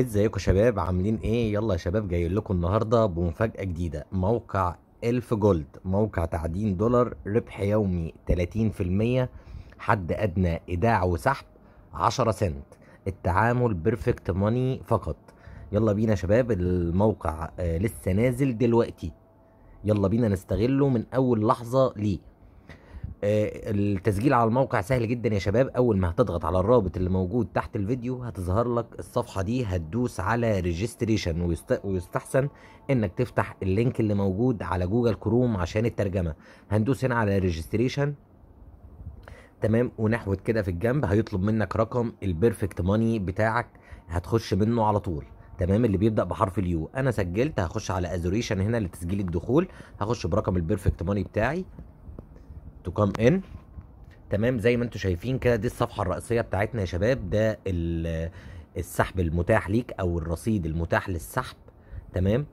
ازيكم شباب عاملين ايه يلا يا شباب جاي لكم النهارده بمفاجاه جديده موقع الف جولد موقع تعدين دولار ربح يومي 30% حد ادنى ايداع وسحب 10 سنت التعامل بيرفكت ماني فقط يلا بينا شباب الموقع آه، لسه نازل دلوقتي يلا بينا نستغله من اول لحظه ليه آه، التسجيل على الموقع سهل جدا يا شباب اول ما هتضغط على الرابط اللي موجود تحت الفيديو هتظهر لك الصفحه دي هتدوس على ريجستريشن ويستحسن انك تفتح اللينك اللي موجود على جوجل كروم عشان الترجمه هندوس هنا على ريجستريشن تمام ونحوت كده في الجنب هيطلب منك رقم البيرفكت ماني بتاعك هتخش منه على طول تمام اللي بيبدا بحرف اليو انا سجلت هخش على ازوريشن هنا لتسجيل الدخول هخش برقم البيرفكت ماني بتاعي تو كام ان تمام زي ما انتم شايفين كده دي الصفحه الرئيسيه بتاعتنا يا شباب ده السحب المتاح ليك او الرصيد المتاح للسحب تمام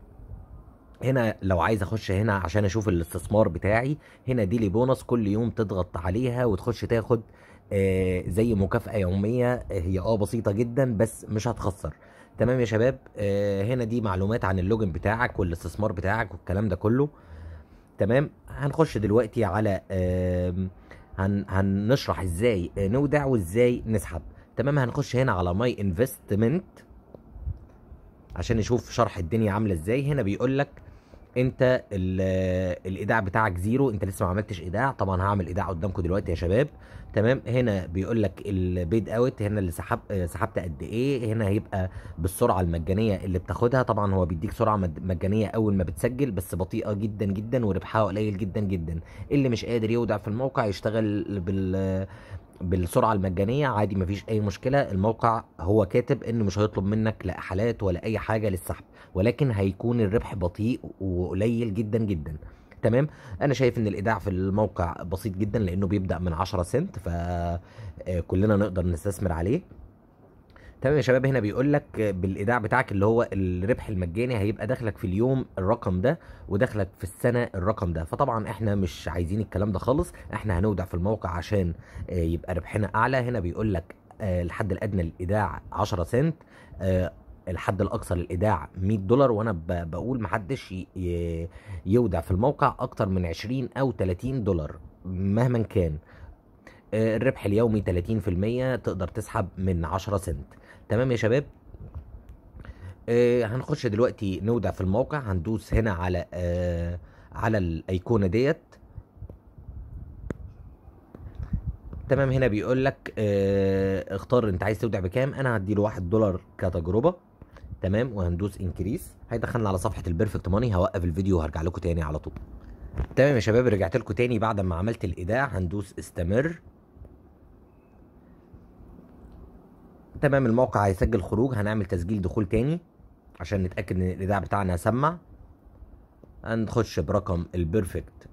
هنا لو عايز اخش هنا عشان اشوف الاستثمار بتاعي هنا دي لي بونص كل يوم تضغط عليها وتخش تاخد آه زي مكافأة يومية هي اه بسيطة جدا بس مش هتخسر تمام يا شباب آه هنا دي معلومات عن اللوجن بتاعك والاستثمار بتاعك والكلام ده كله تمام هنخش دلوقتي على هن هنشرح ازاي آه، نودع وازاي نسحب تمام هنخش هنا على ماي انفستمنت عشان نشوف شرح الدنيا عامله ازاي هنا بيقول لك انت الايداع بتاعك زيرو انت لسه ما عملتش ايداع طبعا هعمل ايداع قدامكم دلوقتي يا شباب تمام هنا بيقول لك البيد اوت هنا اللي سحب سحبت قد ايه هنا هيبقى بالسرعه المجانيه اللي بتاخدها طبعا هو بيديك سرعه مجانيه اول ما بتسجل بس بطيئه جدا جدا وربحها قليل جدا جدا اللي مش قادر يودع في الموقع يشتغل بال بالسرعه المجانيه عادي مفيش اي مشكله الموقع هو كاتب ان مش هيطلب منك لا حالات ولا اي حاجه للسحب ولكن هيكون الربح بطيء وقليل جدا جدا تمام انا شايف ان الايداع في الموقع بسيط جدا لانه بيبدا من 10 سنت فكلنا آه، نقدر نستثمر عليه تمام يا شباب هنا بيقول لك بالايداع بتاعك اللي هو الربح المجاني هيبقى دخلك في اليوم الرقم ده ودخلك في السنه الرقم ده فطبعا احنا مش عايزين الكلام ده خالص احنا هنودع في الموقع عشان يبقى ربحنا اعلى هنا بيقول لك آه، الحد الادنى للايداع 10 سنت آه، الحد الاقصى للايداع 100 دولار وانا بقول محدش يودع في الموقع اكتر من 20 او 30 دولار مهما كان آه، الربح اليومي 30% تقدر تسحب من 10 سنت تمام يا شباب آه هنخش دلوقتي نودع في الموقع هندوس هنا على آه على الايقونه ديت تمام هنا بيقول لك آه اختار انت عايز تودع بكام انا هديله 1 دولار كتجربه تمام وهندوس انكريس هيدخلنا على صفحه البيرفكت ماني هوقف الفيديو وهرجع لكم تاني على طول تمام يا شباب رجعت لكم تاني بعد ما عملت الايداع هندوس استمر تمام الموقع هيسجل خروج هنعمل تسجيل دخول تاني عشان نتاكد ان الايداع بتاعنا سمع هنخش برقم البيرفكت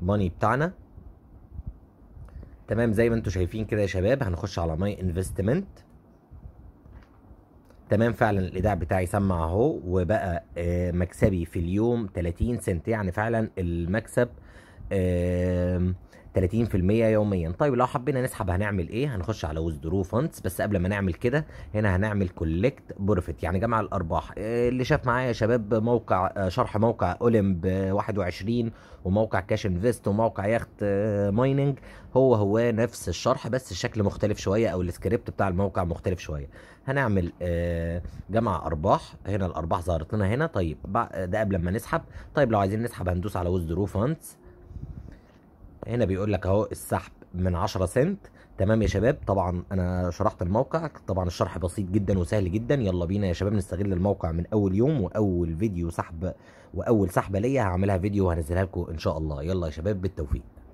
ماني بتاعنا تمام زي ما انتم شايفين كده يا شباب هنخش على ماي انفستمنت تمام فعلا الايداع بتاعي سمع اهو وبقى آه، مكسبي في اليوم 30 سنت يعني فعلا المكسب 30% يوميا طيب لو حبينا نسحب هنعمل ايه هنخش على ويزدرو فاندز بس قبل ما نعمل كده هنا هنعمل كولكت بروفيت يعني جمع الارباح آه، اللي شاف معايا يا شباب موقع آه، شرح موقع اولمب آه، 21 وموقع كاش انفست وموقع يخت مايننج هو هو نفس الشرح بس الشكل مختلف شويه او السكريبت بتاع الموقع مختلف شويه هنعمل جمع ارباح هنا الارباح ظهرت لنا هنا طيب ده قبل ما نسحب طيب لو عايزين نسحب هندوس على ويزدرو فاندز هنا بيقول لك اهو السحب من 10 سنت تمام يا شباب طبعا انا شرحت الموقع طبعا الشرح بسيط جدا وسهل جدا يلا بينا يا شباب نستغل الموقع من اول يوم واول فيديو سحب واول سحبه ليا هعملها فيديو وهنزلها لكم ان شاء الله يلا يا شباب بالتوفيق